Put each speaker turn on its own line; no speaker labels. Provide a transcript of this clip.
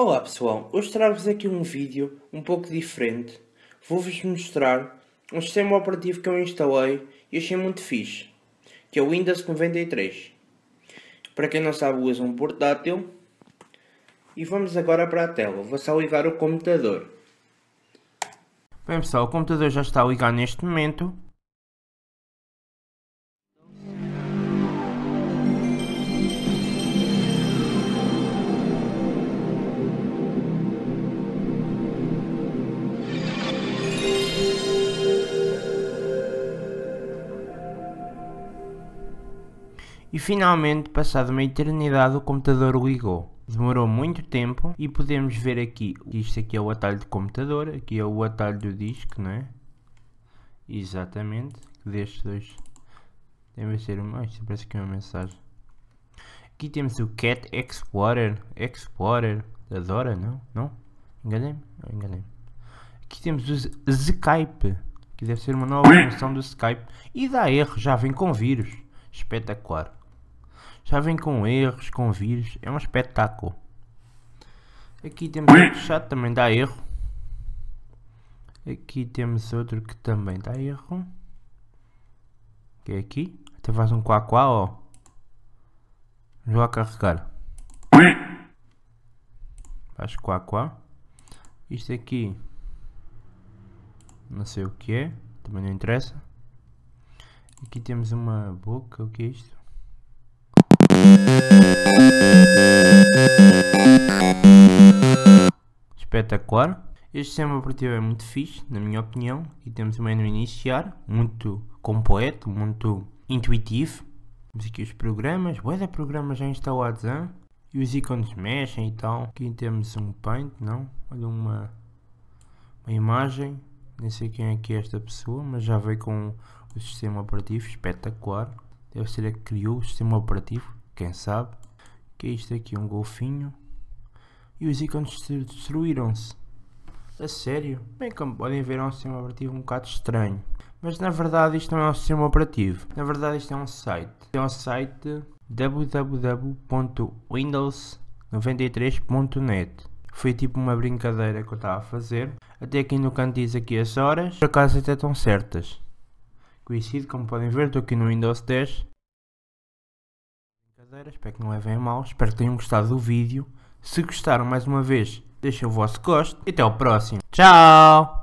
Olá pessoal, hoje trago-vos aqui um vídeo um pouco diferente. Vou-vos mostrar um sistema operativo que eu instalei e achei muito fixe, que é o Windows 93. Para quem não sabe, usa um portátil. E vamos agora para a tela, vou só ligar o computador. Bem pessoal, o computador já está ligado neste momento. E finalmente, passada uma eternidade, o computador ligou. Demorou muito tempo e podemos ver aqui, isto aqui é o atalho de computador, aqui é o atalho do disco, não é? Exatamente, destes dois deve ser uma, isto parece que é uma mensagem. Aqui temos o Cat Explorer, Explorer, adora, não? Não? Enganei-me? Enganei-me. Aqui temos o Skype, que deve ser uma nova versão do Skype e dá erro, já vem com vírus espetacular. Já vem com erros, com vírus, é um espetáculo. Aqui temos outro chat, também dá erro. Aqui temos outro que também dá erro. Que é aqui. Até faz um quá quá, ó. Vou lá carregar. Faz quá quá. Isto aqui. Não sei o que é. Também não interessa. Aqui temos uma boca, o que é isto? espetacular. Este sistema operativo é muito fixe, na minha opinião, e temos também no iniciar, muito completo, muito intuitivo. Temos aqui os programas, bué programas já instalados, hein? e os ícones mexem e tal. Aqui temos um paint, não? Olha uma, uma imagem, nem sei quem é que é esta pessoa, mas já veio com o sistema operativo, espetacular. Deve ser a que criou o sistema operativo, quem sabe. Que é isto aqui, um golfinho e os ícones destruíram-se. A sério? Bem, como podem ver, é um sistema operativo um bocado estranho. Mas na verdade, isto não é um sistema operativo. Na verdade, isto é um site. É um site www.windows93.net. Foi tipo uma brincadeira que eu estava a fazer. Até aqui no canto diz aqui as horas. Por acaso até estão certas. Coincido, como podem ver, estou aqui no Windows 10. espero que não levem a mal. Espero que tenham gostado do vídeo. Se gostaram mais uma vez, deixem o vosso gosto. E até o próximo. Tchau!